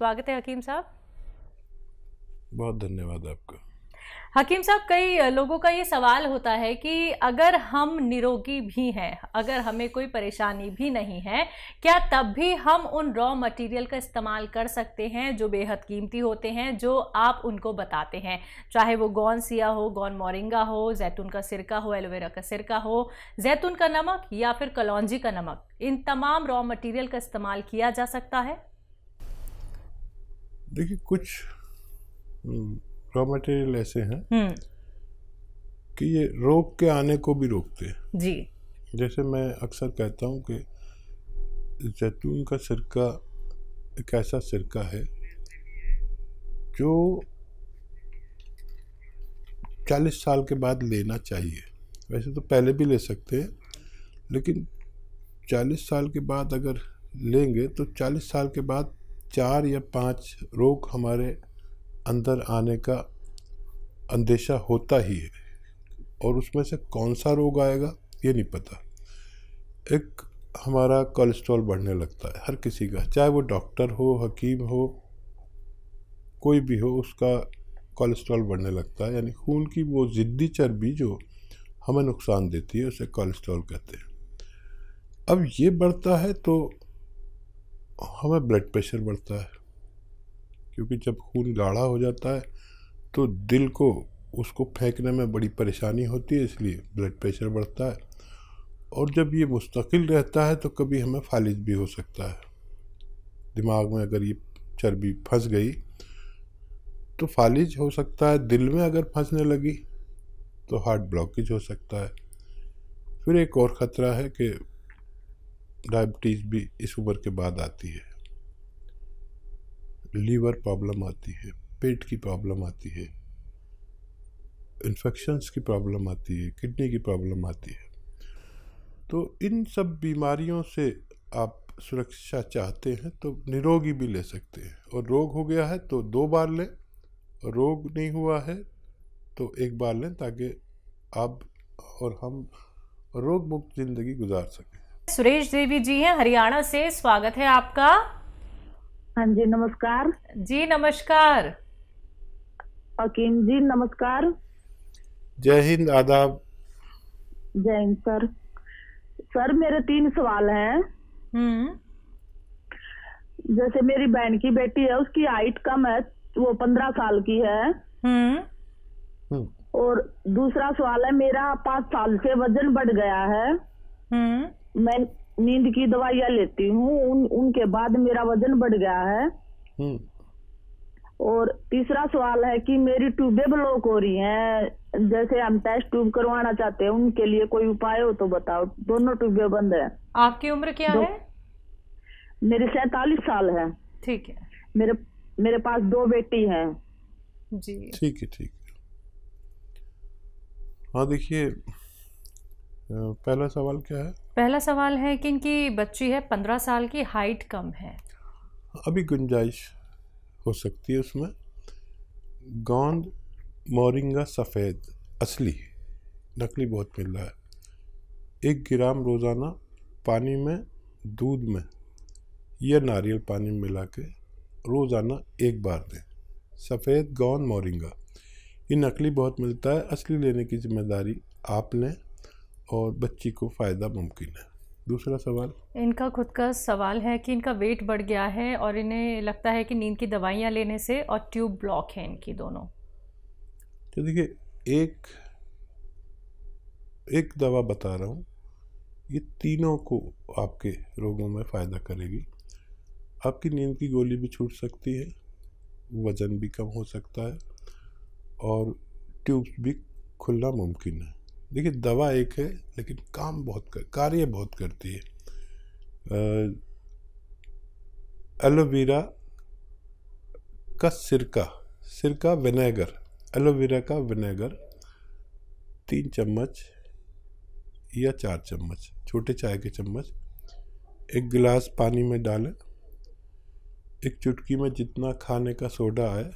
स्वागत है हकीम साहब बहुत धन्यवाद आपका हकीम साहब कई लोगों का ये सवाल होता है कि अगर हम निरोगी भी हैं अगर हमें कोई परेशानी भी नहीं है क्या तब भी हम उन रॉ मटेरियल का इस्तेमाल कर सकते हैं जो बेहद कीमती होते हैं जो आप उनको बताते हैं चाहे वो गौन सिया हो गौन मोरिंगा हो जैतून का सिरका हो एलोवेरा का सिरका हो जैतून का नमक या फिर कलौजी का नमक इन तमाम रॉ मटीरियल का इस्तेमाल किया जा सकता है देखिए कुछ रॉ हम्म, मटेरियल ऐसे हैं हम्म। कि ये रोग के आने को भी रोकते हैं जी जैसे मैं अक्सर कहता हूँ कि जैतून का सिरका एक ऐसा सिरका है जो 40 साल के बाद लेना चाहिए वैसे तो पहले भी ले सकते हैं लेकिन 40 साल के बाद अगर लेंगे तो 40 साल के बाद चार या पांच रोग हमारे अंदर आने का अंदेशा होता ही है और उसमें से कौन सा रोग आएगा ये नहीं पता एक हमारा कोलेस्ट्रॉल बढ़ने लगता है हर किसी का चाहे वो डॉक्टर हो हकीम हो कोई भी हो उसका कोलेस्ट्रॉल बढ़ने लगता है यानी खून की वो ज़िद्दी चर्बी जो हमें नुकसान देती है उसे कोलेस्ट्रॉल कहते हैं अब ये बढ़ता है तो हमें ब्लड प्रेशर बढ़ता है क्योंकि जब खून गाढ़ा हो जाता है तो दिल को उसको फेंकने में बड़ी परेशानी होती है इसलिए ब्लड प्रेशर बढ़ता है और जब ये मुस्तकिल रहता है तो कभी हमें फालिज भी हो सकता है दिमाग में अगर ये चर्बी फंस गई तो फालिज हो सकता है दिल में अगर फंसने लगी तो हार्ट ब्लॉकेज हो सकता है फिर एक और ख़तरा है कि डायबिटीज़ भी इस उम्र के बाद आती है लीवर प्रॉब्लम आती है पेट की प्रॉब्लम आती है इन्फेक्शंस की प्रॉब्लम आती है किडनी की प्रॉब्लम आती है तो इन सब बीमारियों से आप सुरक्षा चाहते हैं तो निरोगी भी ले सकते हैं और रोग हो गया है तो दो बार लें रोग नहीं हुआ है तो एक बार लें ताकि आप और हम रोग मुक्त ज़िंदगी गुजार सकें सुरेश देवी जी हैं हरियाणा से स्वागत है आपका हाँ जी नमस्कार जी नमस्कार हकीम जी नमस्कार जय हिंद आदाब जय हिंद सर सर मेरे तीन सवाल हैं हम्म। जैसे मेरी बहन की बेटी है उसकी हाइट कम है वो पंद्रह साल की है हम्म, हम्म। और दूसरा सवाल है मेरा पांच साल से वजन बढ़ गया है हम्म मैं नींद की दवाइयाँ लेती हूँ उन उनके बाद मेरा वजन बढ़ गया है हम्म। और तीसरा सवाल है कि मेरी ट्यूबे ब्लॉक हो रही हैं जैसे हम टेस्ट ट्यूब करवाना चाहते हैं उनके लिए कोई उपाय हो तो बताओ दोनों ट्यूबे बंद है आपकी उम्र क्या है मेरे सैतालीस साल है ठीक है मेरे मेरे पास दो बेटी हैं जी ठीक है ठीक है हाँ देखिए पहला सवाल क्या है पहला सवाल है कि इनकी बच्ची है पंद्रह साल की हाइट कम है अभी गुंजाइश हो सकती है उसमें गोंद मोरिंगा सफ़ेद असली नकली बहुत मिल रहा है एक ग्राम रोज़ाना पानी में दूध में या नारियल पानी में मिला के रोज़ाना एक बार दें सफ़ेद गोंद मोरिंगा ये नकली बहुत मिलता है असली लेने की जिम्मेदारी आप लें और बच्ची को फ़ायदा मुमकिन है दूसरा सवाल इनका खुद का सवाल है कि इनका वेट बढ़ गया है और इन्हें लगता है कि नींद की दवाइयाँ लेने से और ट्यूब ब्लॉक है इनकी दोनों तो देखिए एक एक दवा बता रहा हूँ ये तीनों को आपके रोगों में फ़ायदा करेगी आपकी नींद की गोली भी छूट सकती है वज़न भी कम हो सकता है और ट्यूब्स भी खुलना मुमकिन है देखिए दवा एक है लेकिन काम बहुत कर कार्य बहुत करती है एलोवेरा का सिरका सिरका विनेगर एलोवेरा का विनेगर तीन चम्मच या चार चम्मच छोटे चाय के चम्मच एक गिलास पानी में डालें एक चुटकी में जितना खाने का सोडा है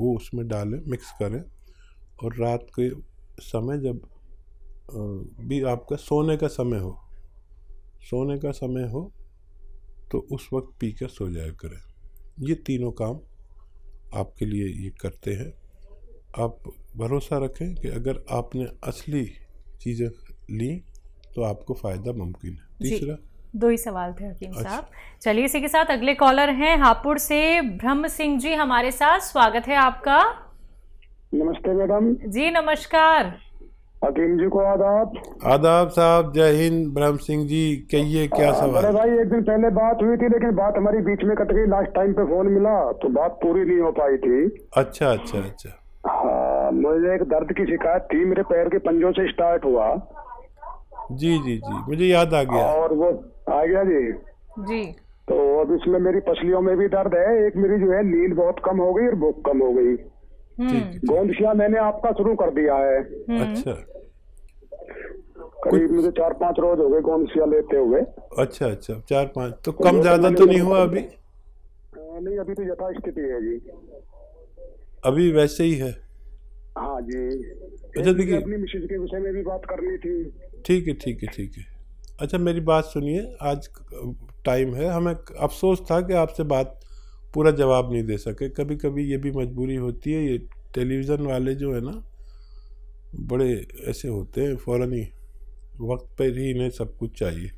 वो उसमें डालें मिक्स करें और रात के समय जब भी आपका सोने का समय हो सोने का समय हो तो उस वक्त पी कर सो जाया करें ये तीनों काम आपके लिए ये करते हैं आप भरोसा रखें कि अगर आपने असली चीज़ें ली तो आपको फ़ायदा मुमकिन है तीसरा दो ही सवाल थे हकीम अच्छा। साहब चलिए इसी के साथ अगले कॉलर हैं हापुड़ से ब्रह्म सिंह जी हमारे साथ स्वागत है आपका नमस्ते मैडम जी नमस्कार हकीम जी को आदाब आदाब साहब जय हिंद ब्रह्म सिंह जी कहिए क्या सवाल अरे भाई एक दिन पहले बात हुई थी लेकिन बात हमारी बीच में कट गई लास्ट टाइम पे फोन मिला तो बात पूरी नहीं हो पाई थी अच्छा अच्छा अच्छा हाँ मुझे एक दर्द की शिकायत थी मेरे पैर के पंजों से स्टार्ट हुआ जी जी जी मुझे याद आ गया और वो आ गया जी जी तो अब इसमें मेरी पसलियों में भी दर्द है एक मेरी जो है नींद बहुत कम हो गई और भूख कम हो गई गोंदिया मैंने आपका शुरू कर दिया है हम्म। अच्छा करीब मुझे चार पांच रोज हो गए गोंदिया लेते हुए अच्छा अच्छा चार पांच तो कम ज्यादा तो नहीं हुआ अभी नहीं अभी तो यथा स्थिति है जी अभी वैसे ही है हाँ जी अच्छा देखिए अपनी मिसेज के विषय में भी बात करनी थी ठीक है ठीक है ठीक है अच्छा मेरी बात सुनिए आज टाइम है हमें अफसोस था कि आपसे बात पूरा जवाब नहीं दे सके कभी कभी ये भी मजबूरी होती है ये टेलीविज़न वाले जो है ना बड़े ऐसे होते हैं फ़ौर ही वक्त पर ही इन्हें सब कुछ चाहिए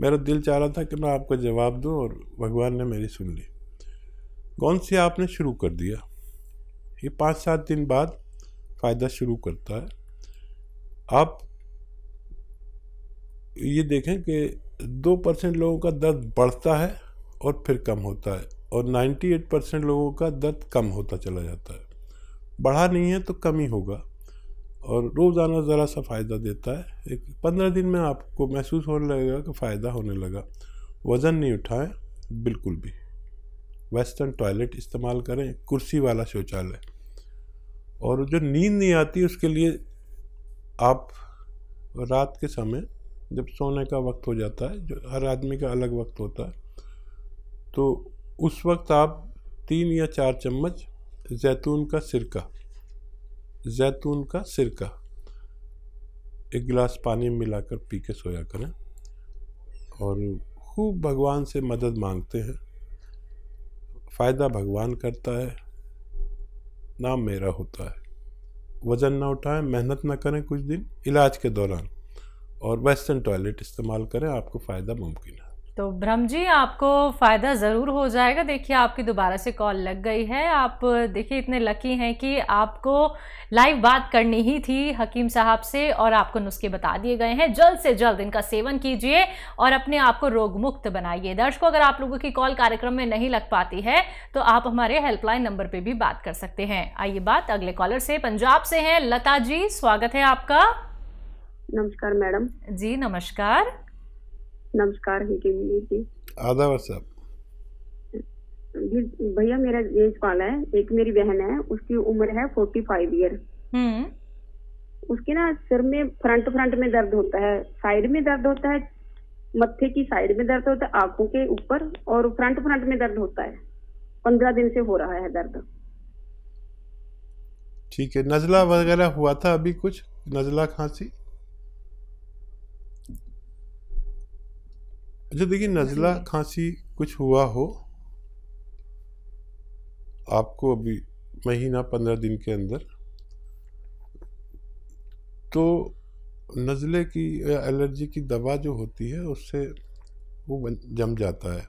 मेरा दिल चाह रहा था कि मैं आपका जवाब दूं और भगवान ने मेरी सुन ली कौन सी आपने शुरू कर दिया ये पाँच सात दिन बाद फ़ायदा शुरू करता है आप ये देखें कि दो परसेंट लोगों का दर्द बढ़ता है और फिर कम होता है और 98 परसेंट लोगों का दर्द कम होता चला जाता है बढ़ा नहीं है तो कम ही होगा और रोज़ाना ज़रा सा फ़ायदा देता है एक पंद्रह दिन में आपको महसूस होने लगेगा कि फ़ायदा होने लगा वज़न नहीं उठाएं बिल्कुल भी वेस्टर्न टॉयलेट इस्तेमाल करें कुर्सी वाला शौचालय और जो नींद नहीं आती उसके लिए आप रात के समय जब सोने का वक्त हो जाता है जो हर आदमी का अलग वक्त होता है तो उस वक्त आप तीन या चार चम्मच जैतून का सिरका जैतून का सिरका एक गिलास पानी में मिलाकर पी के सोया करें और खूब भगवान से मदद मांगते हैं फ़ायदा भगवान करता है नाम मेरा होता है वज़न ना उठाएं मेहनत ना करें कुछ दिन इलाज के दौरान और वेस्टर्न टॉयलेट इस्तेमाल करें आपको फ़ायदा मुमकिन है तो ब्रह्म जी आपको फ़ायदा ज़रूर हो जाएगा देखिए आपकी दोबारा से कॉल लग गई है आप देखिए इतने लकी हैं कि आपको लाइव बात करनी ही थी हकीम साहब से और आपको नुस्खे बता दिए गए हैं जल्द से जल्द इनका सेवन कीजिए और अपने आप को रोग मुक्त बनाइए दर्शकों अगर आप लोगों की कॉल कार्यक्रम में नहीं लग पाती है तो आप हमारे हेल्पलाइन नंबर पर भी बात कर सकते हैं आइए बात अगले कॉलर से पंजाब से हैं लता जी स्वागत है आपका नमस्कार मैडम जी नमस्कार नमस्कार है कि जी आदाब साहब जी भैया मेरा एज है एक मेरी बहन है उसकी उम्र है फोर्टी फाइव ईयर उसके ना सिर में फ्रंट फ्रंट में दर्द होता है साइड में दर्द होता है मत्थे की साइड में दर्द होता है आंखों के ऊपर और फ्रंट फ्रंट में दर्द होता है पंद्रह दिन से हो रहा है दर्द ठीक है नजला वगैरह हुआ था अभी कुछ नजला खांसी अच्छा देखिए नज़ला खांसी कुछ हुआ हो आपको अभी महीना पंद्रह दिन के अंदर तो नज़ले की या एलर्जी की दवा जो होती है उससे वो जम जाता है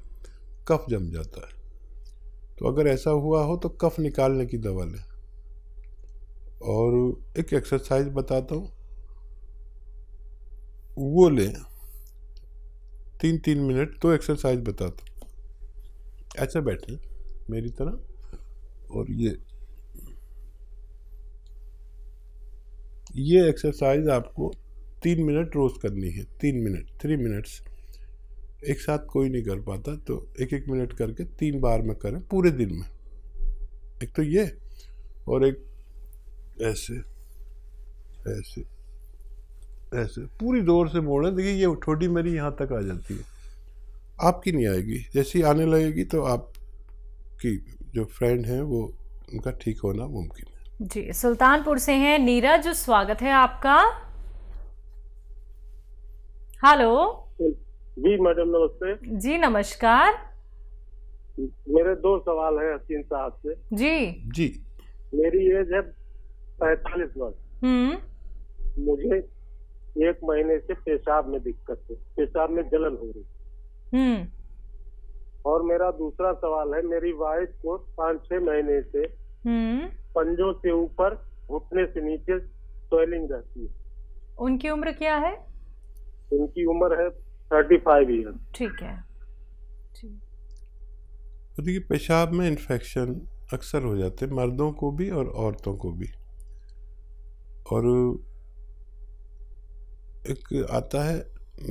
कफ जम जाता है तो अगर ऐसा हुआ हो तो कफ निकालने की दवा लें और एक एक्सरसाइज बताता हूँ वो लें तीन तीन मिनट तो एक्सरसाइज बताता ऐसे बैठे मेरी तरह और ये ये एक्सरसाइज आपको तीन मिनट रोज़ करनी है तीन मिनट थ्री मिनट्स एक साथ कोई नहीं कर पाता तो एक एक मिनट करके तीन बार में करें पूरे दिन में एक तो ये और एक ऐसे ऐसे ऐसे पूरी जोर से मोड़ें देखिए ये ठोडी मेरी यहाँ तक आ जाती है आपकी नहीं आएगी जैसी आने लगेगी तो आपकी जो फ्रेंड हैं वो उनका ठीक होना मुमकिन है जी सुल्तानपुर से हैं नीरज स्वागत है आपका हेलो जी मैडम नमस्ते जी नमस्कार मेरे दो सवाल है हसीन साहब से जी जी मेरी एज है पैतालीस वर्ष हम्म। मुझे एक महीने से पेशाब में दिक्कत है पेशाब में जलन हो रही हम्म। और मेरा दूसरा सवाल है मेरी वाइफ को पाँच छह महीने से हम्म। पंजों से ऊपर घुटने से नीचे स्वेलिंग रहती है उनकी उम्र क्या है उनकी उम्र है थर्टी फाइव ईयर ठीक है तो देखिए पेशाब में इन्फेक्शन अक्सर हो जाते हैं मर्दों को भी और औरतों को भी और एक आता है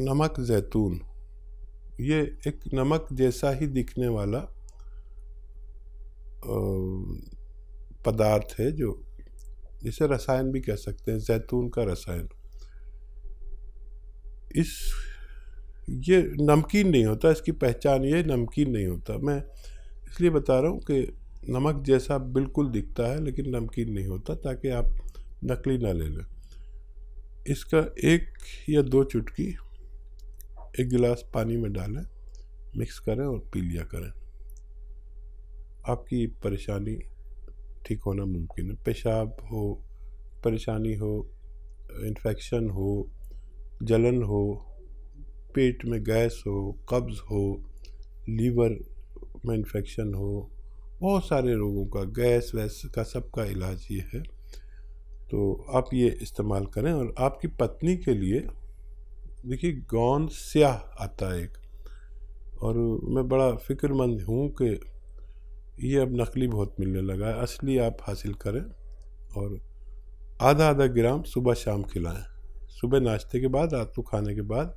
नमक जैतून ये एक नमक जैसा ही दिखने वाला पदार्थ है जो जिसे रसायन भी कह सकते हैं जैतून का रसायन इस ये नमकीन नहीं होता इसकी पहचान ये नमकीन नहीं होता मैं इसलिए बता रहा हूँ कि नमक जैसा बिल्कुल दिखता है लेकिन नमकीन नहीं होता ताकि आप नकली ना ले लें इसका एक या दो चुटकी एक गिलास पानी में डालें मिक्स करें और पी लिया करें आपकी परेशानी ठीक होना मुमकिन है पेशाब हो परेशानी हो इन्फेक्शन हो जलन हो पेट में गैस हो कब्ज़ हो लीवर में इन्फेक्शन हो बहुत सारे रोगों का गैस वैस का सबका इलाज ये है तो आप ये इस्तेमाल करें और आपकी पत्नी के लिए देखिए गौन स्याह आता है एक और मैं बड़ा फ़िक्रमंद हूँ कि ये अब नकली बहुत मिलने लगा है असली आप हासिल करें और आधा आधा ग्राम सुबह शाम खिलाएं सुबह नाश्ते के बाद रात को खाने के बाद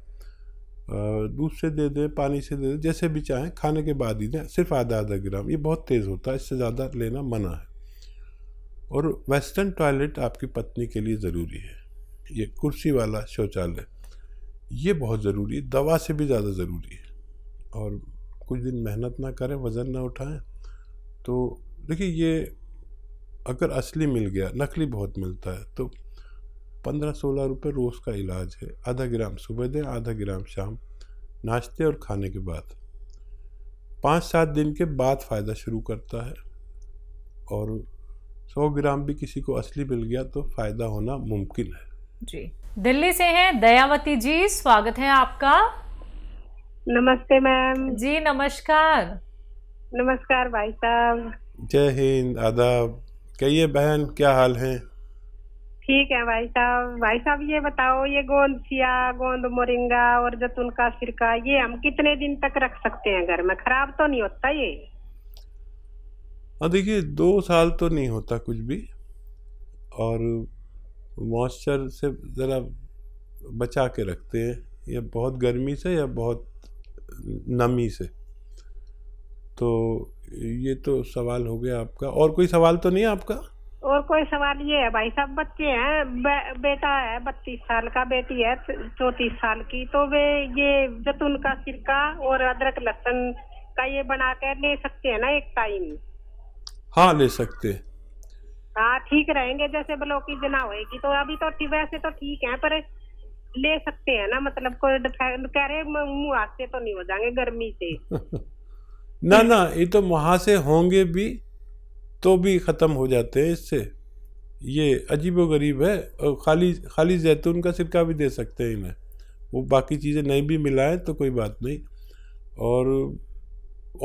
दूध से दे दें पानी से दे दें जैसे भी चाहें खाने के बाद ही दें सिर्फ आधा आधा ग्राम ये बहुत तेज़ होता है इससे ज़्यादा लेना मना है और वेस्टर्न टॉयलेट आपकी पत्नी के लिए ज़रूरी है ये कुर्सी वाला शौचालय ये बहुत ज़रूरी है दवा से भी ज़्यादा ज़रूरी है और कुछ दिन मेहनत ना करें वज़न ना उठाएं तो देखिए ये अगर असली मिल गया नकली बहुत मिलता है तो पंद्रह सोलह रुपये रोज़ का इलाज है आधा ग्राम सुबह दें आधा ग्राम शाम नाश्ते और खाने के बाद पाँच सात दिन के बाद फ़ायदा शुरू करता है और सौ ग्राम भी किसी को असली मिल गया तो फ़ायदा होना मुमकिन है जी दिल्ली से हैं दयावती जी स्वागत है आपका नमस्ते मैम जी नमस्कार नमस्कार भाई साहब जय हिंद आदाब कहिए बहन क्या हाल है ठीक है भाई साहब भाई साहब ये बताओ ये गोंद सिया गोंद मोरिंगा और जतुन का सिरका ये हम कितने दिन तक रख सकते हैं घर में खराब तो नहीं होता ये हाँ देखिए दो साल तो नहीं होता कुछ भी और मॉइस्चर से ज़रा बचा के रखते हैं या बहुत गर्मी से या बहुत नमी से तो ये तो सवाल हो गया आपका और कोई सवाल तो नहीं है आपका और कोई सवाल ये है भाई साहब बच्चे हैं बे, बेटा है बत्तीस साल का बेटी है चौतीस साल की तो वे ये जतून का सिरका और अदरक लहसुन का ये बना कर ले सकते हैं ना एक टाइम हाँ ले सकते हाँ ठीक रहेंगे जैसे ब्लॉकेज जना होगी तो अभी तो वैसे तो ठीक है पर ले सकते हैं ना मतलब कोई कह रहे मुंह हाथ से तो नहीं हो जाएंगे गर्मी से ना ना ये तो वहां से होंगे भी तो भी खत्म हो जाते हैं इससे ये अजीबो गरीब है और खाली खाली जैतून का सिरका भी दे सकते हैं इन्हें वो बाकी चीज़ें नहीं भी मिलाएं तो कोई बात नहीं और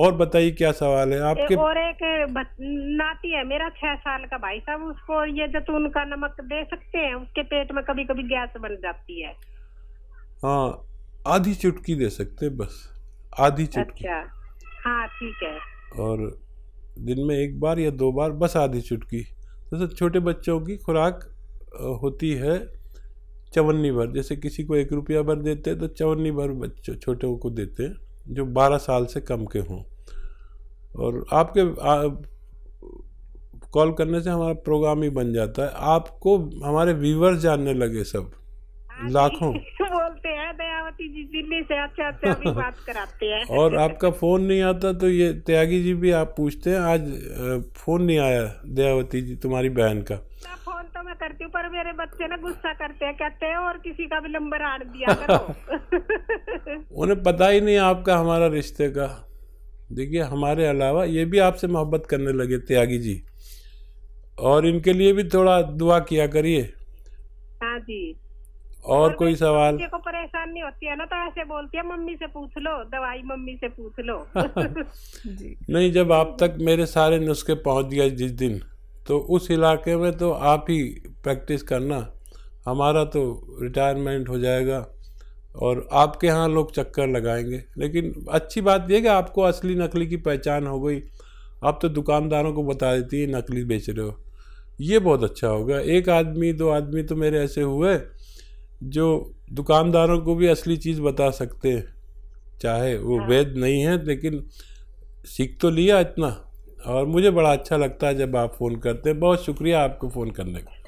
और बताइए क्या सवाल है आपके और एक नाती है मेरा छह साल का भाई साहब उसको ये जतून का नमक दे सकते हैं उसके पेट में कभी कभी गैस बन जाती है हाँ आधी चुटकी दे सकते बस आधी चुटकी अच्छा हाँ ठीक है और दिन में एक बार या दो बार बस आधी चुटकी जैसे तो छोटे बच्चों की खुराक होती है चवन्नी भर जैसे किसी को एक रुपया भर देते हैं तो चवन्नी भर बच्चों छोटों को देते हैं जो 12 साल से कम के हों और आपके कॉल करने से हमारा प्रोग्राम ही बन जाता है आपको हमारे व्यूवर्स जानने लगे सब हाँ लाखों बोलते हैं दयावती जी दिल्ली से अच्छा अच्छा बात कराते हैं और आपका फोन नहीं आता तो ये त्यागी जी भी आप पूछते हैं आज फोन नहीं आया दयावती जी तुम्हारी बहन का मैं करती हूँ पर मेरे बच्चे ना गुस्सा करते हैं कहते हैं और किसी का भी नंबर आड़ दिया करो उन्हें पता ही नहीं आपका हमारा रिश्ते का देखिए हमारे अलावा ये भी आपसे मोहब्बत करने लगे त्यागी जी और इनके लिए भी थोड़ा दुआ किया करिए हाँ जी और, और कोई सवाल को परेशान नहीं होती है ना तो ऐसे बोलती है मम्मी से पूछ लो दवाई मम्मी से पूछ लो जी। नहीं जब आप तक मेरे सारे नुस्खे पहुंच गया जिस दिन तो उस इलाके में तो आप ही प्रैक्टिस करना हमारा तो रिटायरमेंट हो जाएगा और आपके यहाँ लोग चक्कर लगाएंगे लेकिन अच्छी बात यह कि आपको असली नकली की पहचान हो गई आप तो दुकानदारों को बता देती है नकली बेच रहे हो ये बहुत अच्छा होगा एक आदमी दो आदमी तो मेरे ऐसे हुए जो दुकानदारों को भी असली चीज़ बता सकते हैं चाहे वो हाँ। वेद नहीं है लेकिन सीख तो लिया इतना और मुझे बड़ा अच्छा लगता है जब आप फ़ोन करते हैं बहुत शुक्रिया आपको फ़ोन करने का